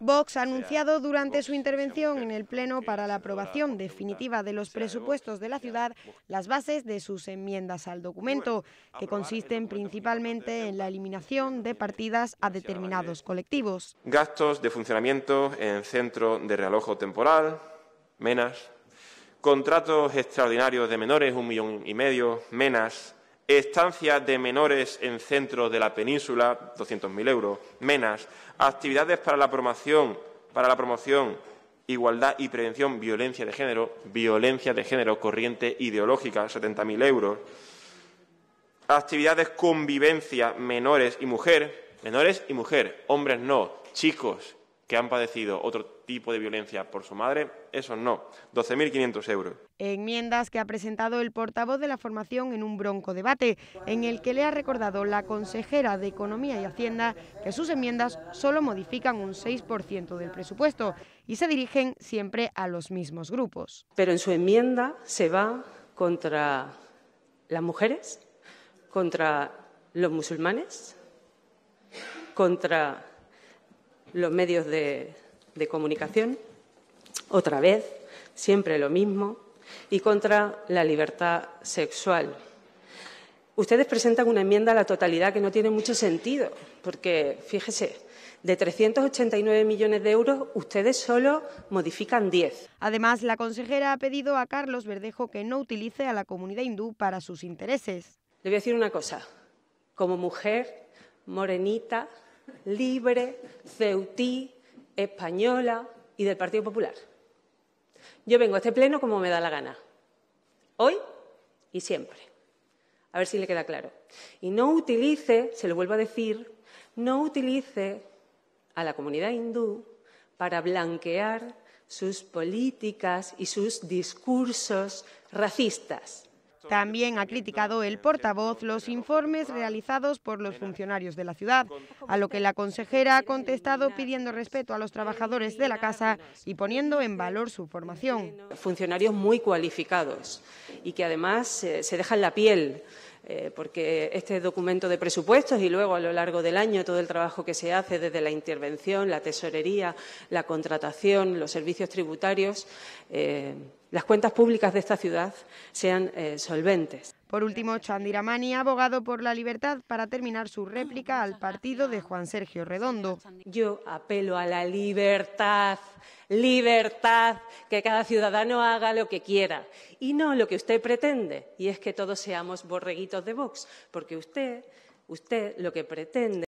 Vox ha anunciado durante su intervención en el Pleno para la aprobación definitiva de los presupuestos de la ciudad las bases de sus enmiendas al documento, que consisten principalmente en la eliminación de partidas a determinados colectivos. Gastos de funcionamiento en centro de realojo temporal, menas, contratos extraordinarios de menores, un millón y medio, menas, Estancia de menores en centros de la península, 200.000 euros, menas, actividades para la promoción, para la promoción, igualdad y prevención, violencia de género, violencia de género, corriente ideológica, 70.000 euros, actividades convivencia, menores y mujer, menores y mujer, hombres no, chicos, que han padecido otro tipo de violencia por su madre, eso no, 12.500 euros. Enmiendas que ha presentado el portavoz de la formación en un bronco debate, en el que le ha recordado la consejera de Economía y Hacienda que sus enmiendas solo modifican un 6% del presupuesto y se dirigen siempre a los mismos grupos. Pero en su enmienda se va contra las mujeres, contra los musulmanes, contra los medios de, comunicación, otra vez, siempre lo mismo, y contra la libertad sexual. Ustedes presentan una enmienda a la totalidad que no tiene mucho sentido, porque, fíjese, de 389 millones de euros, ustedes solo modifican 10. Además, la consejera ha pedido a Carlos Verdejo que no utilice a la comunidad hindú para sus intereses. Le voy a decir una cosa. Como mujer morenita, Libre, Ceutí, Española y del Partido Popular. Yo vengo a este pleno como me da la gana, hoy y siempre. A ver si le queda claro. Y no utilice, se lo vuelvo a decir, no utilice a la comunidad hindú para blanquear sus políticas y sus discursos racistas. También ha criticado el portavoz los informes realizados por los funcionarios de la ciudad, a lo que la consejera ha contestado pidiendo respeto a los trabajadores de la casa y poniendo en valor su formación. Funcionarios muy cualificados y que además eh, se dejan la piel eh, porque este documento de presupuestos y luego a lo largo del año todo el trabajo que se hace desde la intervención, la tesorería, la contratación, los servicios tributarios, eh, las cuentas públicas de esta ciudad sean eh, solventes. Por último, Chandiramani abogado por la libertad para terminar su réplica al partido de Juan Sergio Redondo. Yo apelo a la libertad, libertad, que cada ciudadano haga lo que quiera y no lo que usted pretende, y es que todos seamos borreguitos de Vox, porque usted, usted lo que pretende.